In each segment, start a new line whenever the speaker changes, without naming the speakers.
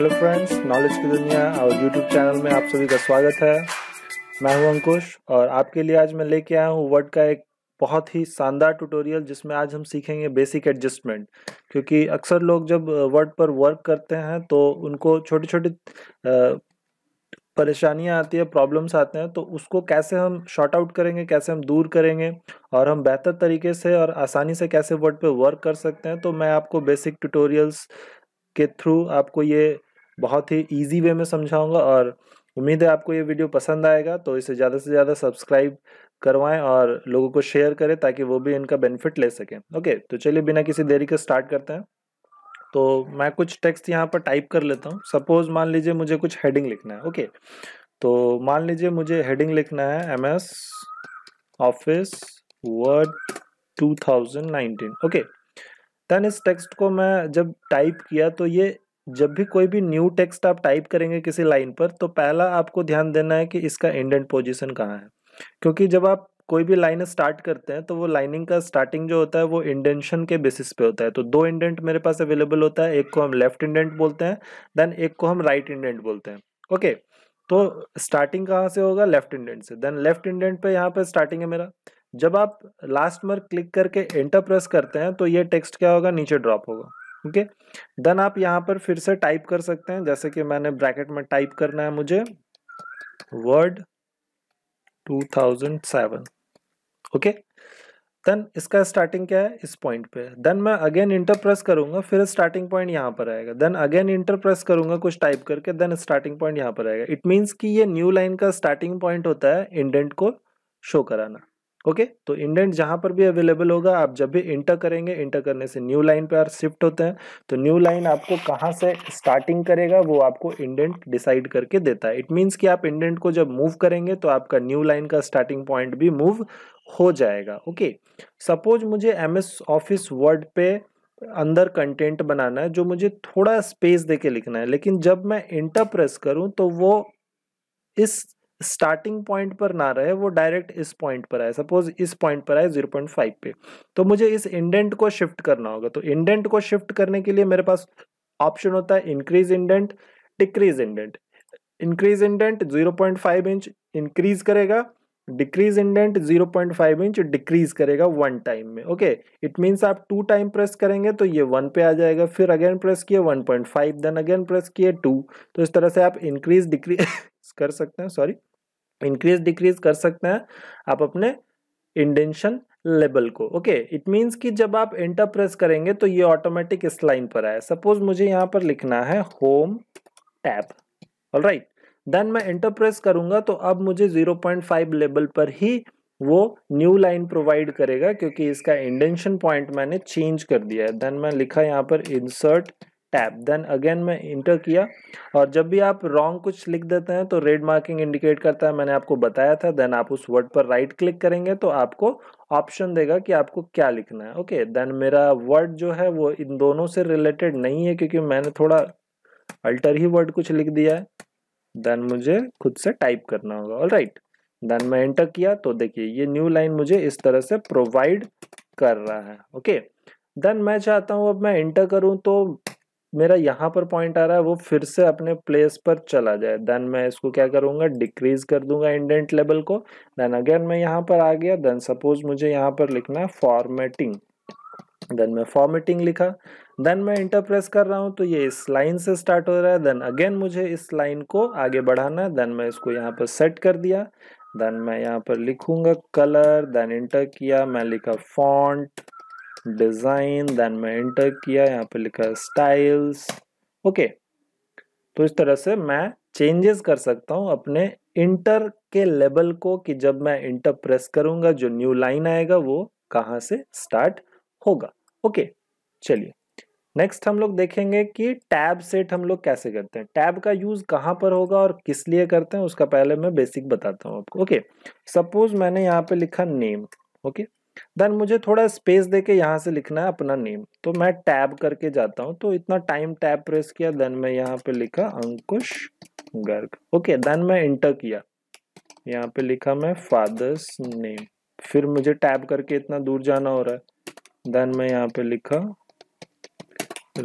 Hello friends knowledge की दुनिया और यूट्यूब चैनल में आप सभी का स्वागत है मैं हूं अंकुश और आपके लिए आज मैं लेके आया हूं वर्ड का एक बहुत ही शानदार ट्यूटोरियल जिसमें आज हम सीखेंगे बेसिक एडजस्टमेंट क्योंकि अक्सर लोग जब वर्ड पर वर्क करते हैं तो उनको छोटी छोटी परेशानियां आती है प्रॉब्लम्स आते हैं तो उसको कैसे हम शॉर्ट आउट करेंगे कैसे हम दूर करेंगे और हम बेहतर तरीके से और आसानी से कैसे वर्ड पर वर्क कर सकते हैं तो मैं आपको बेसिक ट्यूटोरियल्स के थ्रू आपको ये बहुत ही ईजी वे में समझाऊँगा और उम्मीद है आपको ये वीडियो पसंद आएगा तो इसे ज़्यादा से ज़्यादा सब्सक्राइब करवाएं और लोगों को शेयर करें ताकि वो भी इनका बेनिफिट ले सकें ओके तो चलिए बिना किसी देरी के स्टार्ट करते हैं तो मैं कुछ टेक्स्ट यहाँ पर टाइप कर लेता हूँ सपोज़ मान लीजिए मुझे कुछ हेडिंग लिखना है ओके तो मान लीजिए मुझे हेडिंग लिखना है M S Office Word 2019 okay then इस टेक्स्ट को मैं जब टाइप किया तो ये जब भी कोई भी न्यू टेक्स्ट आप टाइप करेंगे किसी लाइन पर तो पहला आपको ध्यान देना है कि इसका इंडेंट पोजीशन कहाँ है क्योंकि जब आप कोई भी लाइन स्टार्ट करते हैं तो वो लाइनिंग का स्टार्टिंग जो होता है वो इंडेंशन के बेसिस पे होता है तो दो इंडेंट मेरे पास अवेलेबल होता है एक को हम लेफ्ट इंडेंट बोलते हैं देन एक को हम राइट right इंडेंट बोलते हैं ओके तो स्टार्टिंग कहाँ से होगा लेफ्ट इंडेंट से देन लेफ्ट इंडेंट पे यहाँ पे स्टार्टिंग है मेरा जब आप लास्ट मार्क क्लिक करके एंटर प्रेस करते हैं तो ये टेक्स्ट क्या होगा नीचे ड्रॉप होगा ओके देन आप यहाँ पर फिर से टाइप कर सकते हैं जैसे कि मैंने ब्रैकेट में टाइप करना है मुझे वर्ड 2007 ओके देन इसका स्टार्टिंग क्या है इस पॉइंट पे देन मैं अगेन इंटर प्रेस करूंगा फिर स्टार्टिंग पॉइंट यहाँ पर आएगा देन अगेन इंटर प्रेस करूंगा कुछ टाइप करके देन स्टार्टिंग पॉइंट यहाँ पर आएगा इट मीन्स कि ये न्यू लाइन का स्टार्टिंग पॉइंट होता है इंडेंट को शो कराना ओके okay? तो इंडेंट जहाँ पर भी अवेलेबल होगा आप जब भी इंटर करेंगे इंटर करने से न्यू लाइन पर शिफ्ट होते हैं तो न्यू लाइन आपको कहाँ से स्टार्टिंग करेगा वो आपको इंडेंट डिसाइड करके देता है इट मीन्स कि आप इंडेंट को जब मूव करेंगे तो आपका न्यू लाइन का स्टार्टिंग पॉइंट भी मूव हो जाएगा ओके सपोज मुझे एम एस ऑफिस वर्ड पे अंदर कंटेंट बनाना है जो मुझे थोड़ा स्पेस दे के लिखना है लेकिन जब मैं इंटर प्रेस करूँ तो वो इस स्टार्टिंग पॉइंट पर ना रहे वो डायरेक्ट इस पॉइंट पर आए सपोज इस पॉइंट पर आए 0.5 पे तो मुझे इस इंडेंट को शिफ्ट करना होगा तो इंडेंट को शिफ्ट करने के लिए मेरे पास ऑप्शन होता है increase indent decrease indent increase indent 0.5 inch increase करेगा डिक्रीज इंडेंट 0.5 इंच डिक्रीज करेगा वन टाइम में ओके इट मीन्स आप टू टाइम प्रेस करेंगे तो ये वन पे आ जाएगा फिर अगेन प्रेस किए 1.5 देन अगेन प्रेस किए टू तो इस तरह से आप इंक्रीज डिक्रीज कर सकते हैं सॉरी इंक्रीज डिक्रीज कर सकते हैं आप अपने इंडेंशन लेबल को ओके इट मींस कि जब आप एंटर प्रेस करेंगे तो ये ऑटोमेटिक इस लाइन पर आए सपोज मुझे यहाँ पर लिखना है home tab all right then मैं एंटर प्रेस करूंगा तो अब मुझे 0.5 लेबल पर ही वो न्यू लाइन प्रोवाइड करेगा क्योंकि इसका इंडेंशन पॉइंट मैंने चेंज कर दिया है देन मैं लिखा यहाँ पर इंसर्ट टैप देन अगेन मैं इंटर किया और जब भी आप रॉन्ग कुछ लिख देते हैं तो रेड मार्किंग इंडिकेट करता है मैंने आपको बताया था देन आप उस वर्ड पर राइट क्लिक करेंगे तो आपको ऑप्शन देगा कि आपको क्या लिखना है ओके okay, देन मेरा वर्ड जो है वो इन दोनों से रिलेटेड नहीं है क्योंकि मैंने थोड़ा अल्टर ही वर्ड कुछ लिख दिया है देन मुझे खुद से टाइप करना होगा ऑल राइट देन मैं एंटर किया तो देखिए ये न्यू लाइन मुझे इस तरह से प्रोवाइड कर रहा है ओके okay? देन मैं चाहता हूँ अब मैं इंटर करूँ तो मेरा यहाँ पर पॉइंट आ रहा है वो फिर से अपने प्लेस पर चला जाए देन मैं इसको क्या करूँगा डिक्रीज कर दूंगा इंडेंट लेवल को देन अगेन मैं यहाँ पर आ गया देन सपोज मुझे यहाँ पर लिखना है फॉर्मेटिंग देन मैं फॉर्मेटिंग लिखा देन मैं इंटर प्रेस कर रहा हूँ तो ये इस लाइन से स्टार्ट हो रहा है देन अगेन मुझे इस लाइन को आगे बढ़ाना है देन मैं इसको यहाँ पर सेट कर दिया देन मैं यहाँ पर लिखूंगा कलर देन इंटर किया मैं लिखा फॉन्ट डिज़ाइन देन मैं इंटर किया यहाँ पे लिखा स्टाइल्स ओके तो इस तरह से मैं चेंजेस कर सकता हूँ अपने इंटर के लेवल को कि जब मैं इंटर प्रेस करूंगा जो न्यू लाइन आएगा वो कहाँ से स्टार्ट होगा ओके चलिए नेक्स्ट हम लोग देखेंगे कि टैब सेट हम लोग कैसे करते हैं टैब का यूज़ कहाँ पर होगा और किस लिए करते हैं उसका पहले मैं बेसिक बताता हूँ आपको ओके सपोज मैंने यहाँ पे लिखा नेम ओके okay? देन मुझे थोड़ा स्पेस दे के यहाँ से लिखना है अपना नेम तो मैं टैब करके जाता हूँ तो इतना टाइम टैब प्रेस किया देन मैं यहाँ पे लिखा अंकुश गर्ग ओके देन मैं इंटर किया यहाँ पे लिखा मैं फादर्स नेम फिर मुझे टैब करके इतना दूर जाना हो रहा है देन मैं यहाँ पे लिखा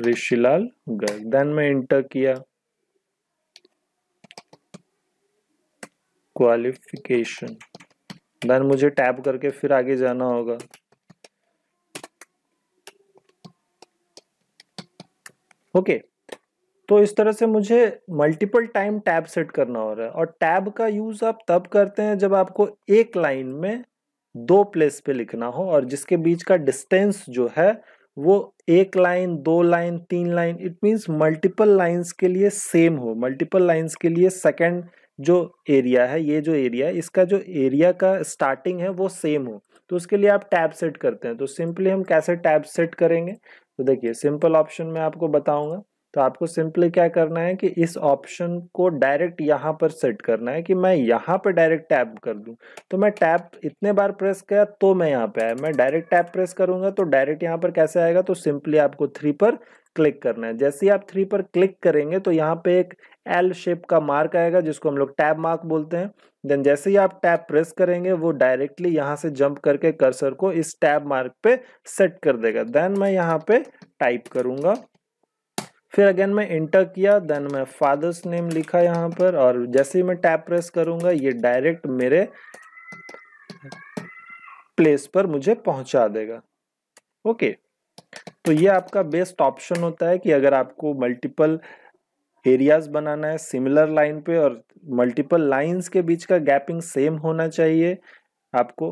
ऋषिलाल गर्ग देन मैं इंटर किया क्वालिफिकेशन देन मुझे टैप करके फिर आगे जाना होगा ओके okay. तो इस तरह से मुझे मल्टीपल टाइम टैब सेट करना हो रहा है और टैब का यूज आप तब करते हैं जब आपको एक लाइन में दो प्लेस पे लिखना हो और जिसके बीच का डिस्टेंस जो है वो एक लाइन दो लाइन तीन line it means multiple lines के लिए सेम हो मल्टीपल लाइंस के लिए सेकेंड जो एरिया है ये जो एरिया है इसका जो एरिया का स्टार्टिंग है वो सेम हो तो उसके लिए आप टैब सेट करते हैं तो सिंपली हम कैसे टैब सेट करेंगे तो देखिए सिंपल ऑप्शन में आपको बताऊंगा तो आपको सिंपली क्या करना है कि इस ऑप्शन को डायरेक्ट यहाँ पर सेट करना है कि मैं यहाँ पर डायरेक्ट टैप कर दूँ तो मैं टैप इतने बार प्रेस किया तो मैं यहाँ पे आया मैं डायरेक्ट टैप प्रेस करूँगा तो डायरेक्ट यहाँ पर कैसे आएगा तो सिंपली आपको थ्री पर क्लिक करना है जैसे ही आप थ्री पर क्लिक करेंगे तो यहाँ पे एक एल शेप का मार्क आएगा जिसको हम लोग टैब मार्क बोलते हैं देन जैसे ही आप टैब प्रेस करेंगे वो डायरेक्टली यहाँ से जंप करके कर्सर को इस टैब मार्क पे सेट कर देगा देन मैं यहाँ पे टाइप करूँगा फिर अगेन मैं इंटर किया देन मैं फादर्स नेम लिखा यहाँ पर और जैसे ही मैं टैप प्रेस करूँगा ये डायरेक्ट मेरे प्लेस पर मुझे पहुँचा देगा ओके okay. तो ये आपका बेस्ट ऑप्शन होता है कि अगर आपको मल्टीपल एरियाज बनाना है सिमिलर लाइन पे और मल्टीपल लाइंस के बीच का गैपिंग सेम होना चाहिए आपको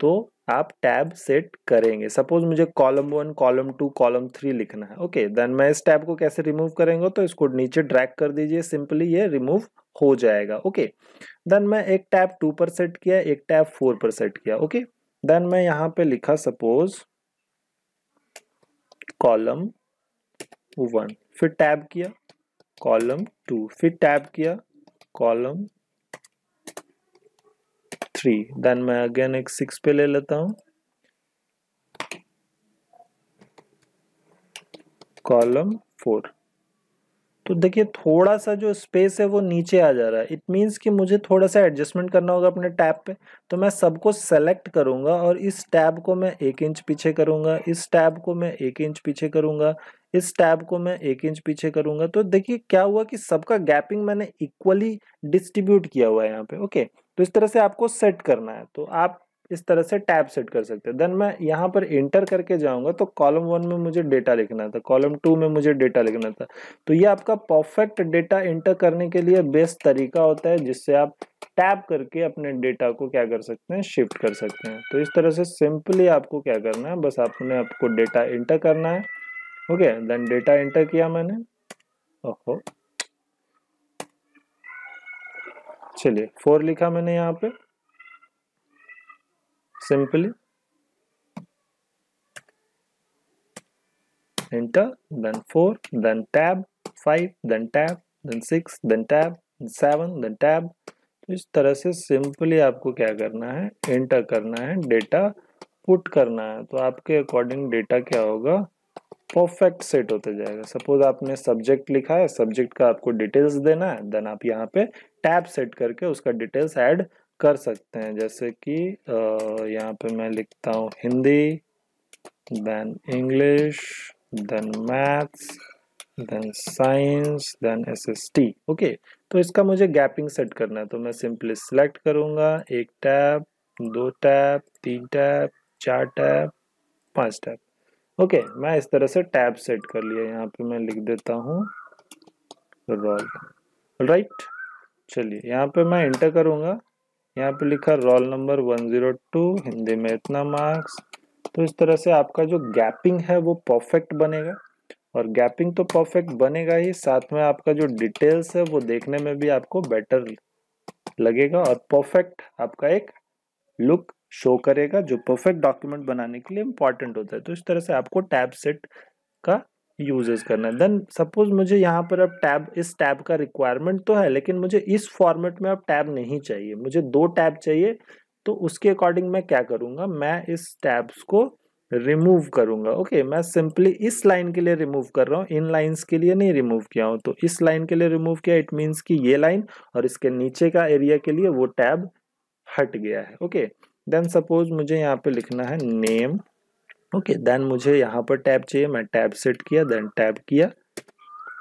तो आप टैब सेट करेंगे सपोज मुझे column one column two column three लिखना है ओके okay, देन मैं इस टैब को कैसे रिमूव करेंगे तो इसको नीचे ड्रैग कर दीजिए सिंपली ये रिमूव हो जाएगा ओके okay, देन मैं एक टैब टू पर सेट किया एक टैब फोर पर सेट किया ओके okay, देन मैं यहाँ पे लिखा सपोज कॉलम वन फिर टैब किया कॉलम टू फिर टैब किया कॉलम थ्री देन मैं अगेन एक सिक्स पे ले लेता हूं कॉलम फोर तो देखिए थोड़ा सा जो स्पेस है वो नीचे आ जा रहा है इट मीन्स कि मुझे थोड़ा सा एडजस्टमेंट करना होगा अपने टैब पे तो मैं सबको सेलेक्ट करूँगा और इस टैब को मैं एक इंच पीछे करूँगा इस टैब को मैं एक इंच पीछे करूँगा इस टैब को मैं एक इंच पीछे करूँगा तो देखिए क्या हुआ कि सबका गैपिंग मैंने इक्वली डिस्ट्रीब्यूट किया हुआ है यहाँ पे ओके तो इस तरह से आपको सेट करना है तो आप इस तरह से टैब सेट कर सकते हैं देन मैं यहाँ पर इंटर करके जाऊँगा तो कॉलम वन में मुझे डेटा लिखना था कॉलम टू में मुझे डेटा लिखना था तो ये आपका परफेक्ट डेटा इंटर करने के लिए बेस्ट तरीका होता है जिससे आप टैप करके अपने डेटा को क्या कर सकते हैं शिफ्ट कर सकते हैं तो इस तरह से सिंपली आपको क्या करना है बस आपने आपको डेटा इंटर करना है ओके देन डेटा इंटर किया मैंने ओहो चलिए फोर लिखा मैंने यहाँ पे simply enter then 4 then tab 5 then tab then 6 then tab then 7 then tab तो इस तरह से सिंपली आपको क्या करना है एंटर करना है डेटा पुट करना है तो आपके अकॉर्डिंग डेटा क्या होगा परफेक्ट सेट होते जाएगा सपोज आपने सब्जेक्ट लिखा है सब्जेक्ट का आपको डिटेल्स देना है देन आप यहाँ पे टैब सेट करके उसका डिटेल्स ऐड कर सकते हैं जैसे कि यहाँ पे मैं लिखता हूँ Hindi then English then maths then science then S S T okay तो इसका मुझे गैपिंग सेट करना है तो मैं सिंपली सिलेक्ट करूँगा एक टैब दो टैब तीन टैब चार टैब पांच टैब ओके मैं इस तरह से टैब सेट कर लिया यहाँ पे मैं लिख देता हूँ रोल राइट चलिए यहाँ पे मैं इंटर करूँगा यहाँ पे लिखा रोल नंबर 102 हिंदी में इतना मार्क्स तो इस तरह से आपका जो गैपिंग है वो परफेक्ट बनेगा और गैपिंग तो परफेक्ट बनेगा ही साथ में आपका जो डिटेल्स है वो देखने में भी आपको बेटर लगेगा और परफेक्ट आपका एक लुक शो करेगा जो परफेक्ट डॉक्यूमेंट बनाने के लिए इम्पॉर्टेंट होता है तो इस तरह से आपको टैब सेट का यूजेस करना है देन सपोज मुझे यहाँ पर अब टैब इस टैब का रिक्वायरमेंट तो है लेकिन मुझे इस फॉर्मेट में अब टैब नहीं चाहिए मुझे दो टैब चाहिए तो उसके अकॉर्डिंग मैं क्या करूँगा मैं इस टैब्स को रिमूव करूँगा ओके okay, मैं सिंपली इस लाइन के लिए रिमूव कर रहा हूँ इन लाइन्स के लिए नहीं रिमूव किया हूँ तो इस लाइन के लिए रिमूव किया इट मीन्स कि ये लाइन और इसके नीचे का एरिया के लिए वो टैब हट गया है ओके देन सपोज मुझे यहाँ पे लिखना है नेम ओके देन मुझे यहाँ पर टैब चाहिए मैं टैब सेट किया देन टैब किया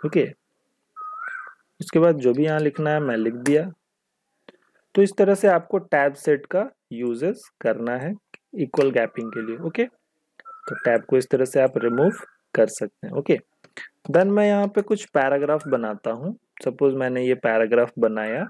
ओके okay. उसके बाद जो भी यहाँ लिखना है मैं लिख दिया तो इस तरह से आपको टैब सेट का यूजेस करना है इक्वल गैपिंग के लिए ओके okay? तो टैब को इस तरह से आप रिमूव कर सकते हैं ओके देन मैं यहाँ पे कुछ पैराग्राफ बनाता हूँ सपोज मैंने ये पैराग्राफ बनाया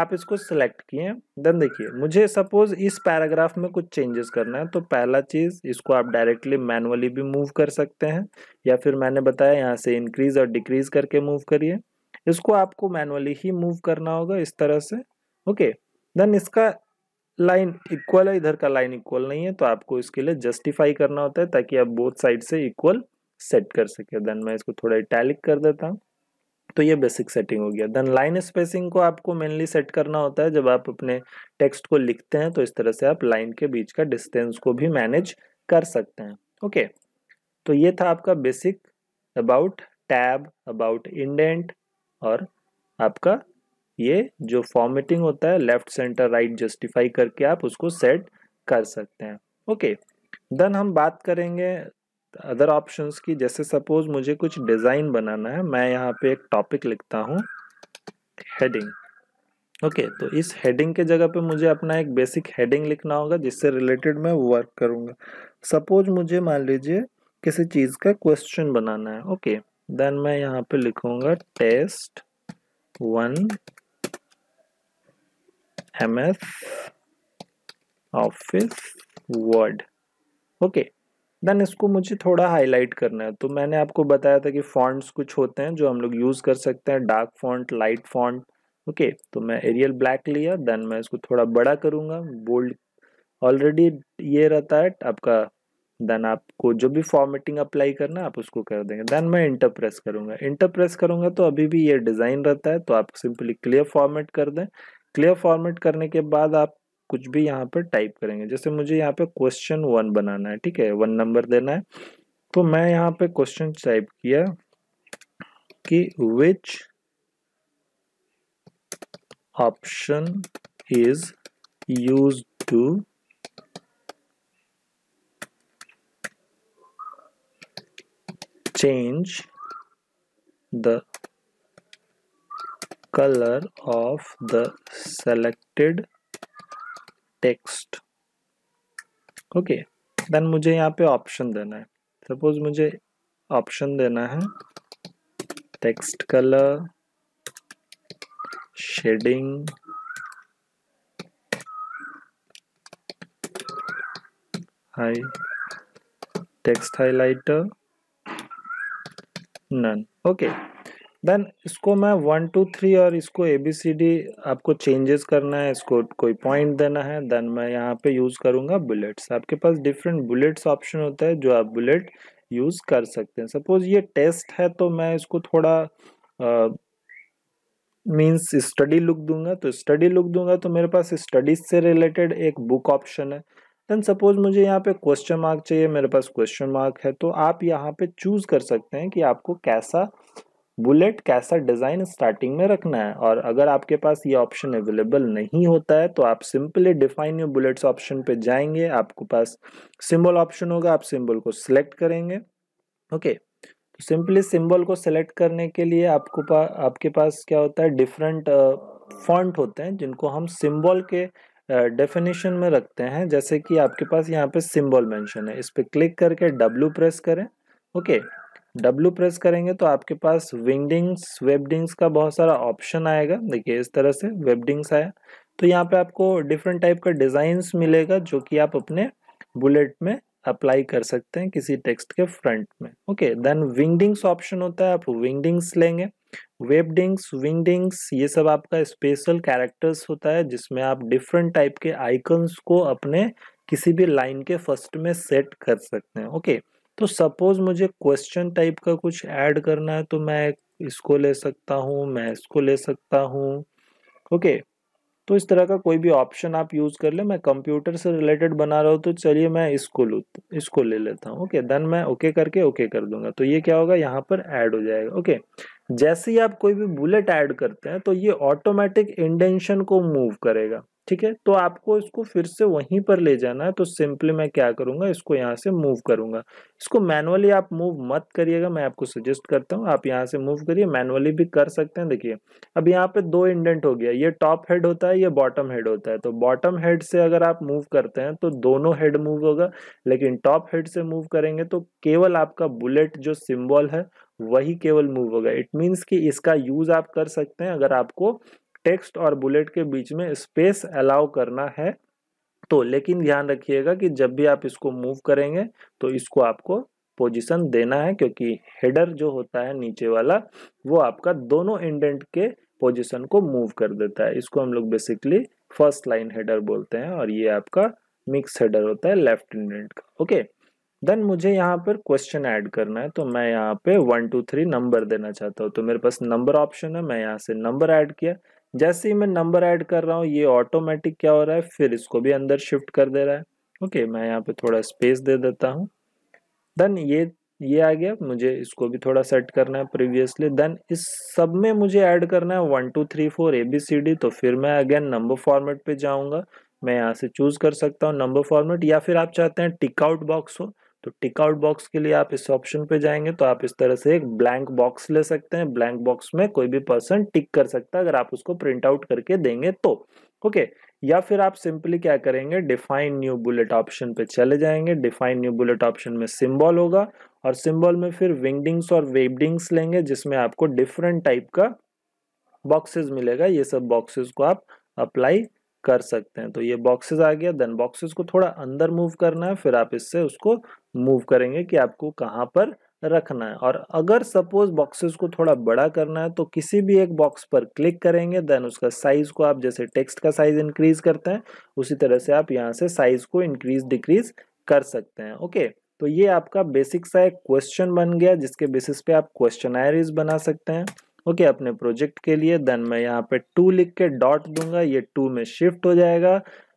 आप इसको सिलेक्ट किए देन देखिए मुझे सपोज इस पैराग्राफ में कुछ चेंजेस करना है तो पहला चीज़ इसको आप डायरेक्टली मैनुअली भी मूव कर सकते हैं या फिर मैंने बताया यहाँ से इंक्रीज और डिक्रीज करके मूव करिए इसको आपको मैनुअली ही मूव करना होगा इस तरह से ओके देन इसका लाइन इक्वल है इधर का लाइन इक्वल नहीं है तो आपको इसके लिए जस्टिफाई करना होता है ताकि आप बोथ साइड से इक्वल सेट कर सके देन मैं इसको थोड़ा इटैलिक कर देता हूँ तो ये बेसिक सेटिंग हो गया देन लाइन स्पेसिंग को आपको मेनली सेट करना होता है जब आप अपने टेक्स्ट को लिखते हैं तो इस तरह से आप लाइन के बीच का डिस्टेंस को भी मैनेज कर सकते हैं ओके तो ये था आपका basic about tab about indent और आपका ये जो फॉर्मेटिंग होता है लेफ्ट सेंटर राइट जस्टिफाई करके आप उसको सेट कर सकते हैं ओके okay. देन हम बात करेंगे अदर ऑप्शंस की जैसे सपोज मुझे कुछ डिज़ाइन बनाना है मैं यहाँ पे एक टॉपिक लिखता हूँ हेडिंग ओके तो इस हेडिंग के जगह पे मुझे अपना एक बेसिक हेडिंग लिखना होगा जिससे रिलेटेड मैं वर्क करूँगा सपोज मुझे मान लीजिए किसी चीज़ का क्वेश्चन बनाना है ओके okay, देन मैं यहाँ पे लिखूँगा test one M S Office Word okay then इसको मुझे थोड़ा हाईलाइट करना है तो मैंने आपको बताया था कि फॉन्ट्स कुछ होते हैं जो हम लोग यूज़ कर सकते हैं dark font light font okay तो मैं एरियल ब्लैक लिया देन मैं इसको थोड़ा बड़ा करूँगा बोल्ड ऑलरेडी ये रहता है आपका देन आपको जो भी फॉर्मेटिंग अप्लाई करना आप उसको कर देंगे देन मैं इंटर प्रेस करूँगा इंटर प्रेस करूँगा तो अभी भी ये डिज़ाइन रहता है तो आप सिंपली क्लियर फॉर्मेट कर दें क्लियर फॉर्मेट करने के बाद आप कुछ भी यहाँ पर टाइप करेंगे जैसे मुझे यहाँ पे क्वेश्चन वन बनाना है ठीक है वन नंबर देना है तो मैं यहाँ पे क्वेश्चन टाइप किया कि which option is use to change the colour of the selected text okay then मुझे यहाँ पे ऑप्शन देना है सपोज मुझे ऑप्शन देना है text colour shading high text highlighter none okay then इसको मैं वन टू थ्री और इसको ए बी सी डी आपको चेंजेस करना है इसको कोई पॉइंट देना है देन मैं यहाँ पे यूज़ करूँगा बुलेट्स आपके पास डिफरेंट बुलेट्स ऑप्शन होता है जो आप बुलेट यूज़ कर सकते हैं सपोज ये टेस्ट है तो मैं इसको थोड़ा मीन्स स्टडी लुक दूंगा तो स्टडी लुक दूंगा तो मेरे पास स्टडीज से रिलेटेड एक बुक ऑप्शन है देन सपोज मुझे यहाँ पे क्वेश्चन मार्क चाहिए मेरे पास क्वेश्चन मार्क है तो आप यहाँ पे चूज़ कर सकते हैं कि आपको कैसा बुलेट कैसा डिज़ाइन स्टार्टिंग में रखना है और अगर आपके पास ये ऑप्शन अवेलेबल नहीं होता है तो आप simply define you bullets option पे जाएंगे आपके पास सिंबल ऑप्शन होगा आप सिंबल को सिलेक्ट करेंगे ओके तो सिंपली सिंबल को सिलेक्ट करने के लिए आपको पा, आपके पास क्या होता है डिफरेंट फॉन्ट होते हैं जिनको हम सिंबल के डेफिनेशन में रखते हैं जैसे कि आपके पास यहाँ पे सिंबल मेंशन है इस पर क्लिक करके डब्ल्यू प्रेस करें ओके okay. डब्लू प्रेस करेंगे तो आपके पास विंगडिंग्स वेबडिंग्स का बहुत सारा ऑप्शन आएगा देखिए इस तरह से वेबडिंग्स आया तो यहाँ पे आपको डिफरेंट टाइप का डिज़ाइंस मिलेगा जो कि आप अपने बुलेट में अप्लाई कर सकते हैं किसी टेक्स्ट के फ्रंट में ओके देन विंगडिंग्स ऑप्शन होता है आप विंगडिंग्स लेंगे वेबडिंग्स विंगडिंग्स ये सब आपका स्पेशल कैरेक्टर्स होता है जिसमें आप डिफरेंट टाइप के आइकन्स को अपने किसी भी लाइन के फर्स्ट में सेट कर सकते हैं ओके तो सपोज मुझे क्वेश्चन टाइप का कुछ ऐड करना है तो मैं इसको ले सकता हूँ मैं इसको ले सकता हूँ ओके तो इस तरह का कोई भी ऑप्शन आप यूज़ कर ले मैं कंप्यूटर से रिलेटेड बना रहा हूँ तो चलिए मैं इसको लू इसको ले लेता हूँ ओके देन मैं ओके करके ओके कर दूंगा तो ये क्या होगा यहाँ पर ऐड हो जाएगा ओके जैसे ही आप कोई भी बुलेट ऐड करते हैं तो ये ऑटोमेटिक इंडेंशन को मूव करेगा ठीक है तो आपको इसको फिर से वहीं पर ले जाना है तो सिंपली मैं क्या करूंगा इसको यहाँ से मूव करूंगा इसको मैनुअली आप मूव मत करिएगा मैं आपको सजेस्ट करता हूँ आप यहाँ से मूव करिए मैनुअली भी कर सकते हैं देखिए अब यहाँ पे दो इंडेंट हो गया ये टॉप हेड होता है ये बॉटम हेड होता है तो बॉटम हेड से अगर आप मूव करते हैं तो दोनों हेड मूव होगा लेकिन टॉप हेड से मूव करेंगे तो केवल आपका बुलेट जो सिम्बॉल है वही केवल मूव होगा इट मीन्स कि इसका यूज़ आप कर सकते हैं अगर आपको टेक्स्ट और बुलेट के बीच में स्पेस अलाउ करना है तो लेकिन ध्यान रखिएगा कि जब भी आप इसको मूव करेंगे तो इसको आपको पोजीशन देना है क्योंकि हेडर जो होता है नीचे वाला वो आपका दोनों इंडेंट के पोजीशन को मूव कर देता है इसको हम लोग बेसिकली फर्स्ट लाइन हेडर बोलते हैं और ये आपका मिक्स हेडर होता है लेफ्ट इंडेंट का ओके देन मुझे यहाँ पर क्वेश्चन ऐड करना है तो मैं यहाँ पे वन टू थ्री नंबर देना चाहता हूँ तो मेरे पास नंबर ऑप्शन है मैं यहाँ से नंबर ऐड किया जैसे ही मैं नंबर ऐड कर रहा हूँ ये ऑटोमेटिक क्या हो रहा है फिर इसको भी अंदर शिफ्ट कर दे रहा है ओके मैं यहाँ पे थोड़ा स्पेस दे देता हूँ देन ये ये आ गया मुझे इसको भी थोड़ा सेट करना है प्रीवियसली देन इस सब में मुझे ऐड करना है one two three four A B C D तो फिर मैं अगेन नंबर फॉर्मेट पे जाऊँगा मैं यहाँ से चूज़ कर सकता हूँ नंबर फॉर्मेट या फिर आप चाहते हैं टिकआउट बॉक्स हो तो टिक आउट बॉक्स के लिए आप इस ऑप्शन पे जाएंगे तो आप इस तरह से एक ब्लैंक बॉक्स ले सकते हैं ब्लैंक बॉक्स में कोई भी पर्सन टिक कर सकता है अगर आप उसको प्रिंट आउट करके देंगे तो ओके या फिर आप सिंपली क्या करेंगे डिफाइन न्यू बुलेट ऑप्शन पे चले जाएंगे डिफाइन न्यू बुलेट ऑप्शन में सिम्बॉल होगा और सिम्बॉल में फिर विंगडिंग्स और वेबडिंग्स लेंगे जिसमें आपको डिफरेंट टाइप का बॉक्सेस मिलेगा ये सब बॉक्सेस को आप अप्लाई कर सकते हैं तो ये बॉक्सेस आ गया देन बॉक्सेस को थोड़ा अंदर मूव करना है फिर आप इससे उसको मूव करेंगे कि आपको कहाँ पर रखना है और अगर सपोज बॉक्सेस को थोड़ा बड़ा करना है तो किसी भी एक बॉक्स पर क्लिक करेंगे देन उसका साइज़ को आप जैसे टेक्स्ट का साइज़ इंक्रीज़ करते हैं उसी तरह से आप यहाँ से साइज़ को इंक्रीज़ डिक्रीज़ कर सकते हैं ओके तो ये आपका बेसिक सा एक क्वेश्चन बन गया जिसके बेसिस पे आप क्वेश्चन बना सकते हैं ओके okay, अपने प्रोजेक्ट के लिए देन मैं यहाँ पे टू लिख के डॉट दूंगा ये टू में शिफ्ट हो जाएगा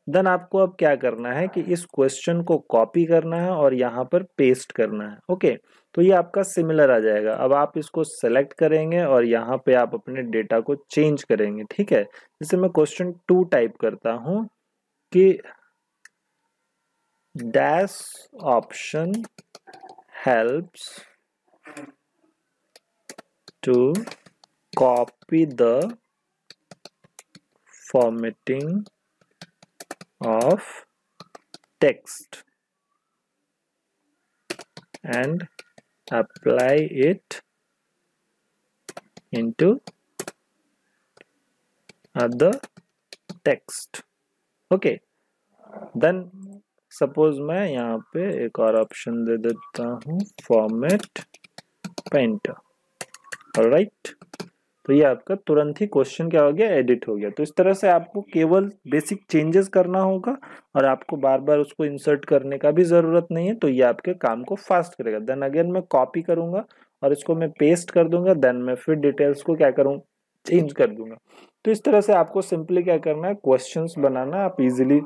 देन आपको अब क्या करना है कि इस क्वेश्चन को कॉपी करना है और यहाँ पर पेस्ट करना है ओके okay, तो ये आपका सिमिलर आ जाएगा अब आप इसको सेलेक्ट करेंगे और यहाँ पे आप अपने डेटा को चेंज करेंगे ठीक है जैसे मैं क्वेश्चन टू टाइप करता हूँ कि dash option helps to copy the formatting of text and apply it into other text okay then suppose मैं यहाँ पे एक और option दे देता हूँ format painter all right. तो ये आपका तुरंत ही क्वेश्चन क्या हो गया एडिट हो गया तो इस तरह से आपको केवल बेसिक चेंजेस करना होगा और आपको बार बार उसको इंसर्ट करने का भी ज़रूरत नहीं है तो ये आपके काम को फास्ट करेगा देन अगेन मैं कॉपी करूँगा और इसको मैं पेस्ट कर दूंगा देन मैं फिर डिटेल्स को क्या करूँ चेंज कर दूंगा तो इस तरह से आपको सिंपली क्या करना है क्वेश्चन बनाना आप इजिली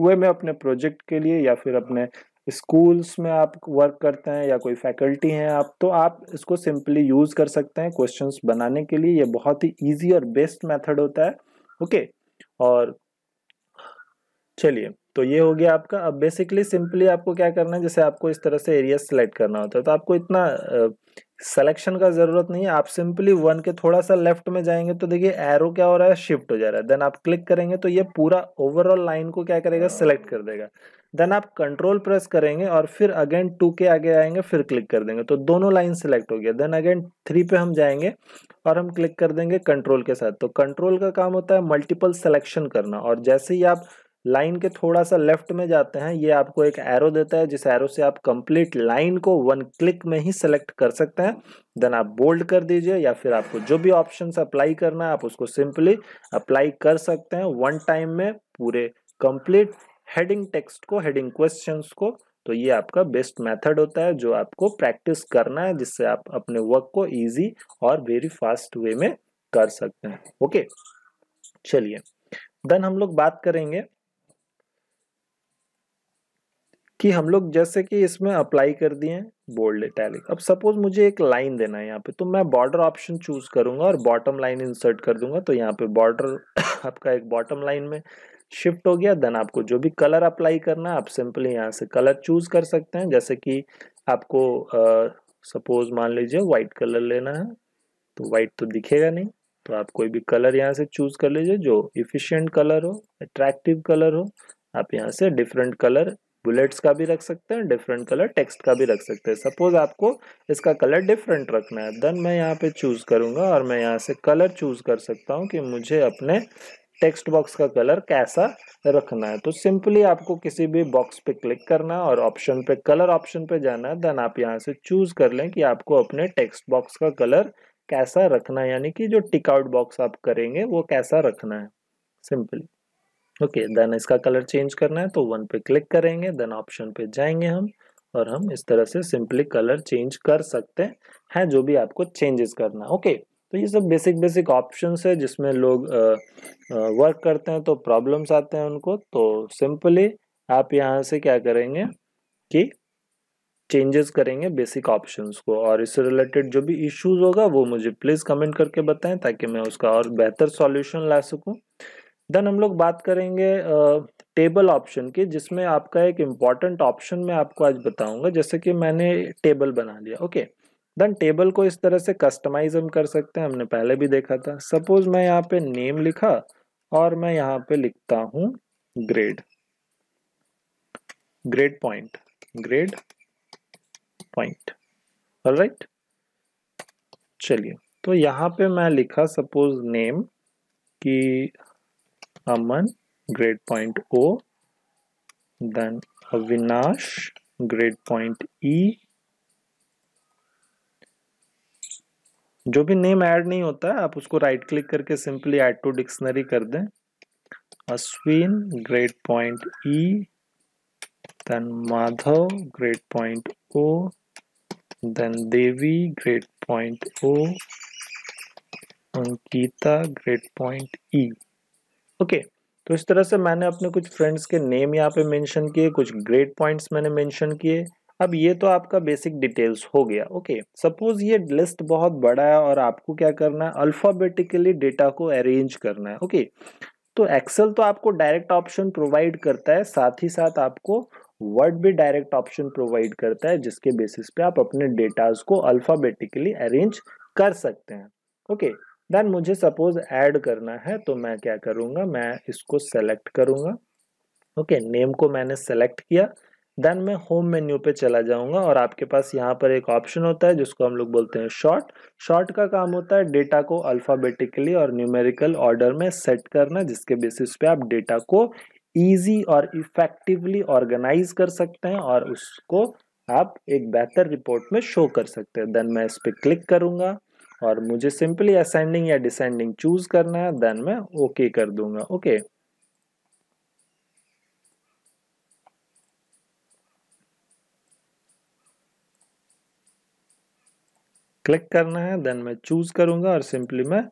वे में अपने प्रोजेक्ट के लिए या फिर अपने स्कूल्स में आप वर्क करते हैं या कोई फैकल्टी हैं आप तो आप इसको सिंपली यूज़ कर सकते हैं क्वेश्चंस बनाने के लिए ये बहुत ही इजी और बेस्ट मेथड होता है ओके और चलिए तो ये हो गया आपका अब बेसिकली सिंपली आपको क्या करना है जैसे आपको इस तरह से एरिया सेलेक्ट करना होता है तो आपको इतना सेलेक्शन का ज़रूरत नहीं है आप सिंपली वन के थोड़ा सा लेफ्ट में जाएंगे तो देखिए एरो क्या हो रहा है शिफ्ट हो जा रहा है देन आप क्लिक करेंगे तो ये पूरा ओवरऑल लाइन को क्या करेगा सेलेक्ट कर देगा देन आप कंट्रोल प्रेस करेंगे और फिर अगेन टू के आगे आएंगे फिर क्लिक कर देंगे तो दोनों लाइन सेलेक्ट हो गया देन अगेन थ्री पे हम जाएंगे और हम क्लिक कर देंगे कंट्रोल के साथ तो कंट्रोल का काम होता है मल्टीपल सेलेक्शन करना और जैसे ही आप लाइन के थोड़ा सा लेफ्ट में जाते हैं ये आपको एक एरो देता है जिस एरो से आप कंप्लीट लाइन को वन क्लिक में ही सेलेक्ट कर सकते हैं देन आप बोल्ड कर दीजिए या फिर आपको जो भी ऑप्शन अप्लाई करना है आप उसको सिंपली अप्लाई कर सकते हैं वन टाइम में पूरे कंप्लीट हेडिंग टेक्स्ट को हेडिंग क्वेश्चंस को तो ये आपका बेस्ट मेथड होता है जो आपको प्रैक्टिस करना है जिससे आप अपने वर्क को इजी और वेरी फास्ट वे में कर सकते हैं ओके चलिए देन हम लोग बात करेंगे कि हम लोग जैसे कि इसमें अप्लाई कर दिए बोल्ड इटैलिक अब सपोज मुझे एक लाइन देना है यहाँ पे तो मैं बॉर्डर ऑप्शन चूज करूंगा और बॉटम लाइन इंसर्ट कर दूंगा तो यहाँ पे बॉर्डर आपका एक बॉटम लाइन में शिफ्ट हो गया देन आपको जो भी कलर अप्लाई करना है आप सिंपली यहाँ से कलर चूज कर सकते हैं जैसे कि आपको सपोज मान लीजिए वाइट कलर लेना है तो वाइट तो दिखेगा नहीं तो आप कोई भी कलर यहाँ से चूज कर लीजिए जो इफिशियंट कलर हो अट्रैक्टिव कलर हो आप यहाँ से डिफरेंट कलर बुलेट्स का भी रख सकते हैं डिफरेंट कलर टेक्स्ट का भी रख सकते हैं सपोज आपको इसका कलर डिफरेंट रखना है देन मैं यहाँ पे चूज़ करूंगा और मैं यहाँ से कलर चूज़ कर सकता हूँ कि मुझे अपने टेक्स्ट बॉक्स का कलर कैसा रखना है तो सिंपली आपको किसी भी बॉक्स पे क्लिक करना है और ऑप्शन पे कलर ऑप्शन पे जाना है देन आप यहाँ से चूज कर लें कि आपको अपने टेक्स्ट बॉक्स का कलर कैसा रखना है यानी कि जो टिकआउट बॉक्स आप करेंगे वो कैसा रखना है सिंपली ओके देन इसका कलर चेंज करना है तो वन पे क्लिक करेंगे देन ऑप्शन पे जाएंगे हम और हम इस तरह से सिंपली कलर चेंज कर सकते हैं जो भी आपको चेंजेस करना है ओके okay. तो ये सब बेसिक बेसिक ऑप्शंस है जिसमें लोग वर्क करते हैं तो प्रॉब्लम्स आते हैं उनको तो सिंपली आप यहाँ से क्या करेंगे कि चेंजेस करेंगे बेसिक ऑप्शंस को और इससे रिलेटेड जो भी इश्यूज होगा वो मुझे प्लीज़ कमेंट करके बताएं ताकि मैं उसका और बेहतर सॉल्यूशन ला सकूं देन हम लोग बात करेंगे टेबल ऑप्शन की जिसमें आपका एक इम्पॉर्टेंट ऑप्शन मैं आपको आज बताऊंगा जैसे कि मैंने टेबल बना लिया ओके okay. देन टेबल को इस तरह से कस्टमाइज हम कर सकते हैं हमने पहले भी देखा था सपोज मैं यहाँ पे नेम लिखा और मैं यहाँ पे लिखता हूँ grade grade point grade point right चलिए तो यहाँ पे मैं लिखा सपोज नेम कि Aman grade point O then Avinash grade point E जो भी नेम ऐड नहीं होता है आप उसको राइट क्लिक करके सिंपली ऐड टू डिक्शनरी कर दें Ashwin grade point E then Madhav grade point O then Devi grade point O Ankita grade point E okay तो इस तरह से मैंने अपने कुछ फ्रेंड्स के नेम यहाँ पे मेंशन किए कुछ ग्रेड पॉइंट्स मैंने मेंशन किए अब ये तो आपका बेसिक डिटेल्स हो गया ओके सपोज ये लिस्ट बहुत बड़ा है और आपको क्या करना है अल्फाबेटिकली डेटा को अरेंज करना है ओके तो एक्सेल तो आपको डायरेक्ट ऑप्शन प्रोवाइड करता है साथ ही साथ आपको वर्ड भी डायरेक्ट ऑप्शन प्रोवाइड करता है जिसके बेसिस पे आप अपने डेटाज को अल्फाबेटिकली अरेंज कर सकते हैं ओके देन मुझे सपोज ऐड करना है तो मैं क्या करूँगा मैं इसको सेलेक्ट करूँगा ओके नेम को मैंने सेलेक्ट किया देन मैं होम मेन्यू पे चला जाऊंगा और आपके पास यहाँ पर एक ऑप्शन होता है जिसको हम लोग बोलते हैं शॉर्ट शॉर्ट का काम होता है डेटा को अल्फ़ाबेटिकली और न्यूमेरिकल ऑर्डर में सेट करना जिसके बेसिस पे आप डेटा को इजी और इफ़ेक्टिवली ऑर्गेनाइज कर सकते हैं और उसको आप एक बेहतर रिपोर्ट में शो कर सकते हैं देन मैं इस पर क्लिक करूंगा और मुझे सिंपली असेंडिंग या डिसेंडिंग चूज़ करना है देन मैं ओके okay कर दूंगा ओके okay. क्लिक करना है देन मैं चूज़ करूंगा और सिंपली मैं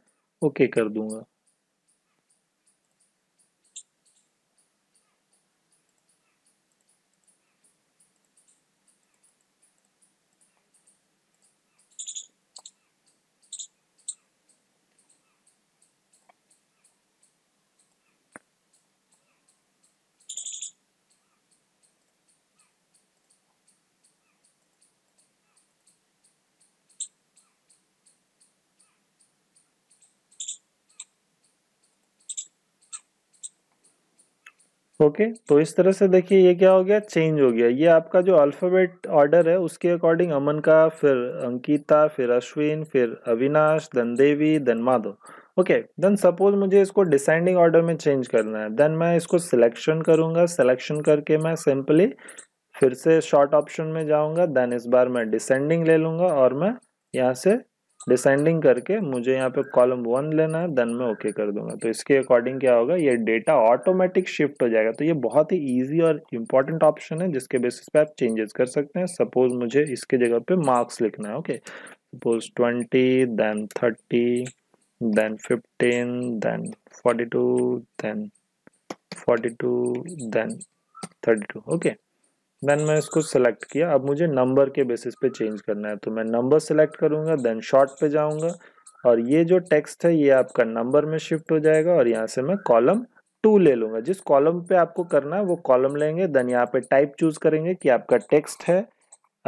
ओके okay कर दूंगा ओके okay, तो इस तरह से देखिए ये क्या हो गया चेंज हो गया ये आपका जो अल्फ़ाबेट ऑर्डर है उसके अकॉर्डिंग अमन का फिर अंकिता फिर अश्विन फिर अविनाश धन देवी धन माधव ओके देन सपोज मुझे इसको डिसेंडिंग ऑर्डर में चेंज करना है देन मैं इसको सिलेक्शन करूँगा सिलेक्शन करके मैं सिंपली फिर से शॉर्ट ऑप्शन में जाऊँगा देन इस बार मैं डिसेंडिंग ले लूँगा और मैं यहाँ से डिसेंडिंग करके मुझे यहाँ पे कॉलम वन लेना है देन मैं ओके कर दूंगा तो इसके अकॉर्डिंग क्या होगा ये डेटा ऑटोमेटिक शिफ्ट हो जाएगा तो ये बहुत ही इजी और इम्पॉर्टेंट ऑप्शन है जिसके बेसिस पे आप चेंजेस कर सकते हैं सपोज मुझे इसके जगह पे मार्क्स लिखना है okay suppose twenty then thirty then fifteen then forty two then forty two then thirty two okay then मैं इसको सेलेक्ट किया अब मुझे नंबर के बेसिस पे चेंज करना है तो मैं नंबर सेलेक्ट करूँगा देन शॉर्ट पे जाऊँगा और ये जो टेक्स्ट है ये आपका नंबर में शिफ्ट हो जाएगा और यहाँ से मैं कॉलम टू ले लूँगा जिस कॉलम पे आपको करना है वो कॉलम लेंगे देन यहाँ पे टाइप चूज करेंगे कि आपका टेक्स्ट है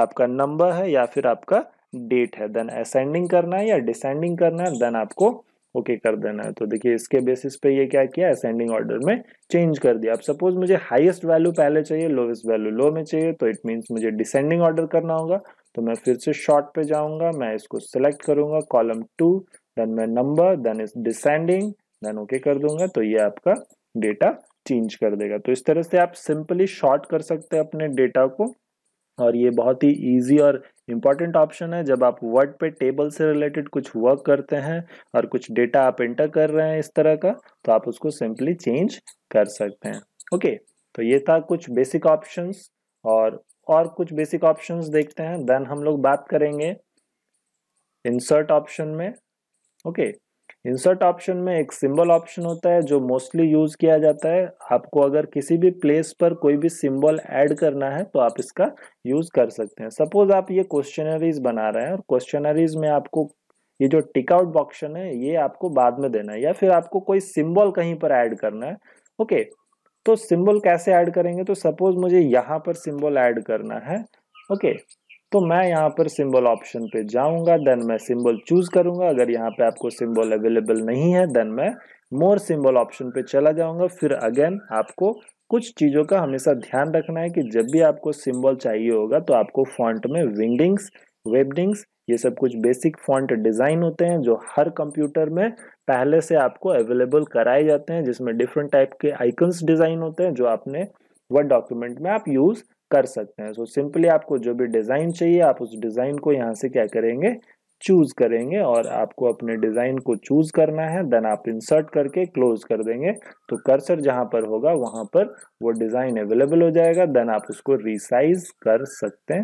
आपका नंबर है या फिर आपका डेट है देन असेंडिंग करना है या डिसेंडिंग करना है देन आपको ओके okay कर देना है तो देखिए इसके बेसिस पे ये क्या किया असेंडिंग ऑर्डर में चेंज कर दिया अब सपोज मुझे हाईएस्ट वैल्यू पहले चाहिए लोवेस्ट वैल्यू लो में चाहिए तो इट मीन्स मुझे डिसेंडिंग ऑर्डर करना होगा तो मैं फिर से शॉर्ट पे जाऊंगा मैं इसको सिलेक्ट करूंगा कॉलम टू देन मैं number then is descending then okay कर दूंगा तो ये आपका डेटा चेंज कर देगा तो इस तरह से आप सिंपली शॉर्ट कर सकते हैं अपने डेटा को और ये बहुत ही ईजी और इंपॉर्टेंट ऑप्शन है जब आप वर्ड पे टेबल से रिलेटेड कुछ वर्क करते हैं और कुछ डेटा आप एंटर कर रहे हैं इस तरह का तो आप उसको सिंपली चेंज कर सकते हैं ओके okay, तो ये था कुछ बेसिक ऑप्शंस और और कुछ बेसिक ऑप्शंस देखते हैं देन हम लोग बात करेंगे इंसर्ट ऑप्शन में ओके okay, इंसर्ट ऑप्शन में एक सिंबल ऑप्शन होता है जो मोस्टली यूज़ किया जाता है आपको अगर किसी भी प्लेस पर कोई भी सिंबल ऐड करना है तो आप इसका यूज़ कर सकते हैं सपोज आप ये क्वेश्चनरीज बना रहे हैं और क्वेश्चनरीज में आपको ये जो टिकआउट ऑप्शन है ये आपको बाद में देना है या फिर आपको कोई सिंबल कहीं पर ऐड करना है ओके तो सिंबल कैसे ऐड करेंगे तो सपोज मुझे यहाँ पर सिंबल ऐड करना है ओके तो मैं यहाँ पर सिंबल ऑप्शन पे जाऊँगा देन मैं सिंबल चूज़ करूँगा अगर यहाँ पे आपको सिंबल अवेलेबल नहीं है देन मैं मोर सिंबल ऑप्शन पे चला जाऊँगा फिर अगेन आपको कुछ चीज़ों का हमेशा ध्यान रखना है कि जब भी आपको सिंबल चाहिए होगा तो आपको फॉन्ट में विंडिंग्स वेबडिंग्स ये सब कुछ बेसिक फॉन्ट डिज़ाइन होते हैं जो हर कंप्यूटर में पहले से आपको अवेलेबल कराए जाते हैं जिसमें डिफरेंट टाइप के आइकन्स डिज़ाइन होते हैं जो आपने वर्ड डॉक्यूमेंट में आप यूज़ कर सकते हैं सो so, सिंपली आपको जो भी डिज़ाइन चाहिए आप उस डिज़ाइन को यहाँ से क्या करेंगे चूज़ करेंगे और आपको अपने डिज़ाइन को चूज़ करना है देन आप इंसर्ट करके क्लोज कर देंगे तो कर्सर जहाँ पर होगा वहाँ पर वो डिज़ाइन अवेलेबल हो जाएगा देन आप उसको रिसाइज कर सकते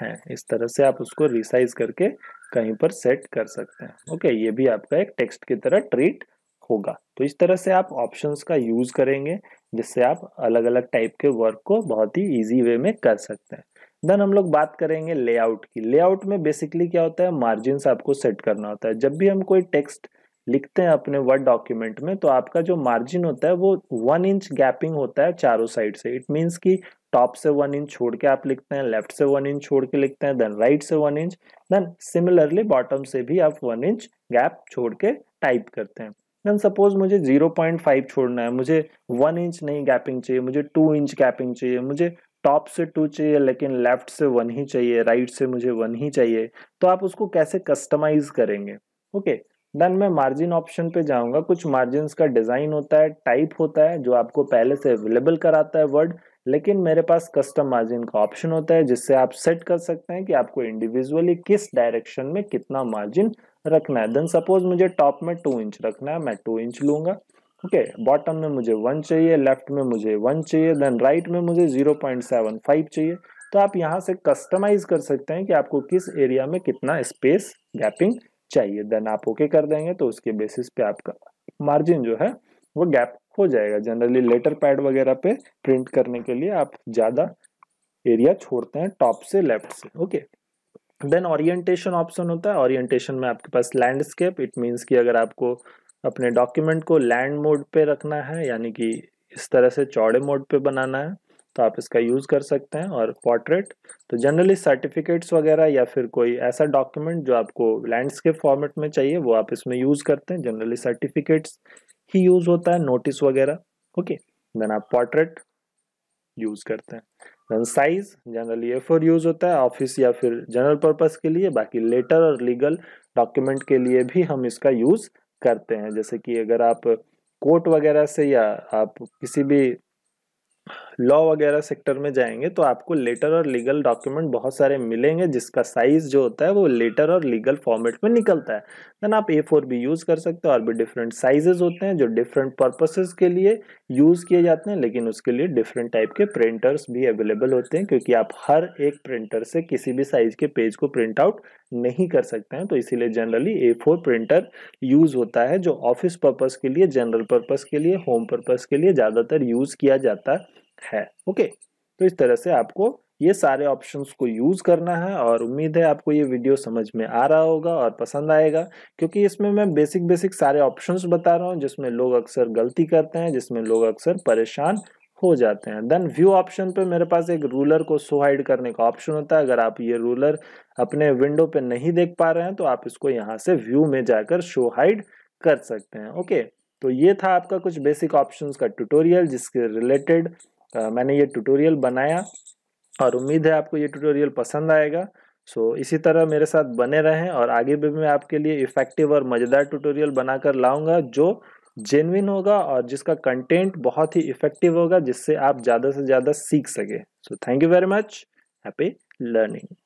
हैं इस तरह से आप उसको रिसाइज करके कहीं पर सेट कर सकते हैं ओके ये भी आपका एक टेक्स्ट की तरह ट्रीट होगा तो इस तरह से आप ऑप्शंस का यूज़ करेंगे जिससे आप अलग अलग टाइप के वर्क को बहुत ही ईजी वे में कर सकते हैं देन हम लोग बात करेंगे लेआउट की लेआउट में बेसिकली क्या होता है मार्जिन आपको सेट करना होता है जब भी हम कोई टेक्स्ट लिखते हैं अपने वर्ड डॉक्यूमेंट में तो आपका जो मार्जिन होता है वो वन इंच गैपिंग होता है चारों साइड से इट मीन्स कि टॉप से वन इंच छोड़ के आप लिखते हैं लेफ्ट से वन इंच छोड़ के लिखते हैं देन राइट से one inch then similarly bottom से भी आप वन इंच गैप छोड़ के टाइप करते हैं देन सपोज मुझे 0.5 छोड़ना है मुझे वन इंच नहीं गैपिंग चाहिए मुझे टू इंच गैपिंग चाहिए मुझे टॉप से टू चाहिए लेकिन लेफ्ट से वन ही चाहिए राइट right से मुझे वन ही चाहिए तो आप उसको कैसे कस्टमाइज करेंगे ओके देन मैं मार्जिन ऑप्शन पे जाऊंगा कुछ मार्जिन का डिज़ाइन होता है टाइप होता है जो आपको पहले से अवेलेबल कराता है वर्ड लेकिन मेरे पास कस्टम मार्जिन का ऑप्शन होता है जिससे आप सेट कर सकते हैं कि आपको इंडिविजुअली किस डायरेक्शन में कितना मार्जिन रखना है देन सपोज मुझे टॉप में टू इंच रखना है मैं टू इंच लूंगा ओके okay, बॉटम में मुझे वन चाहिए लेफ्ट में मुझे वन चाहिए देन राइट में मुझे जीरो पॉइंट सेवन फाइव चाहिए तो आप यहाँ से कस्टमाइज कर सकते हैं कि आपको किस एरिया में कितना स्पेस गैपिंग चाहिए देन आप ओके okay कर देंगे तो उसके बेसिस पे आपका मार्जिन जो है वो गैप हो जाएगा जनरली लेटर पैड वगैरह पे प्रिंट करने के लिए आप ज़्यादा एरिया छोड़ते हैं टॉप से लेफ्ट से okay okay? Then orientation option होता है ओरिएंटेशन में आपके पास लैंडस्केप इट मीन्स कि अगर आपको अपने डॉक्यूमेंट को लैंड मोड पे रखना है यानी कि इस तरह से चौड़े मोड पे बनाना है तो आप इसका यूज़ कर सकते हैं और पोर्ट्रेट तो जनरली सर्टिफिकेट्स वगैरह या फिर कोई ऐसा डॉक्यूमेंट जो आपको लैंडस्केप फॉर्मेट में चाहिए वो आप इसमें यूज़ करते हैं जनरली सर्टिफिकेट्स ही यूज़ होता है नोटिस वगैरह ओके देन आप पोर्ट्रेट यूज़ करते हैं then size generally A four use होता है ऑफिस या फिर जनरल पर्पस के लिए बाकी लेटर और लीगल डॉक्यूमेंट के लिए भी हम इसका यूज करते हैं जैसे कि अगर आप कोर्ट वगैरह से या आप किसी भी लॉ वगैरह सेक्टर में जाएंगे तो आपको लेटर और लीगल डॉक्यूमेंट बहुत सारे मिलेंगे जिसका साइज जो होता है वो लेटर और लीगल फॉर्मेट में निकलता है देन आप ए फोर भी यूज़ कर सकते हो और भी डिफरेंट साइजेज होते हैं जो डिफरेंट पर्पसेस के लिए यूज़ किए जाते हैं लेकिन उसके लिए डिफरेंट टाइप के प्रिंटर्स भी अवेलेबल होते हैं क्योंकि आप हर एक प्रिंटर से किसी भी साइज़ के पेज को प्रिंट आउट नहीं कर सकते हैं तो इसीलिए generally A four printer use होता है जो ऑफिस पर्पज़ के लिए जनरल पर्पज़ के लिए होम पर्पज़ के लिए ज़्यादातर यूज़ किया जाता है है ओके तो इस तरह से आपको ये सारे ऑप्शंस को यूज़ करना है और उम्मीद है आपको ये वीडियो समझ में आ रहा होगा और पसंद आएगा क्योंकि इसमें मैं बेसिक बेसिक सारे ऑप्शंस बता रहा हूँ जिसमें लोग अक्सर गलती करते हैं जिसमें लोग अक्सर परेशान हो जाते हैं देन व्यू ऑप्शन पे मेरे पास एक रूलर को सो हाइड करने का ऑप्शन होता है अगर आप ये रूलर अपने विंडो पे नहीं देख पा रहे हैं तो आप इसको यहाँ से व्यू में जाकर शो हाइड कर सकते हैं ओके तो ये था आपका कुछ बेसिक ऑप्शंस का ट्यूटोरियल जिसके रिलेटेड मैंने ये ट्यूटोरियल बनाया और उम्मीद है आपको ये ट्यूटोरियल पसंद आएगा सो इसी तरह मेरे साथ बने रहें और आगे भी मैं आपके लिए इफ़ेक्टिव और मज़ेदार ट्यूटोरियल बनाकर लाऊंगा जो जेनविन होगा और जिसका कंटेंट बहुत ही इफ़ेक्टिव होगा जिससे आप ज़्यादा से ज़्यादा सीख सके so thank you very much happy learning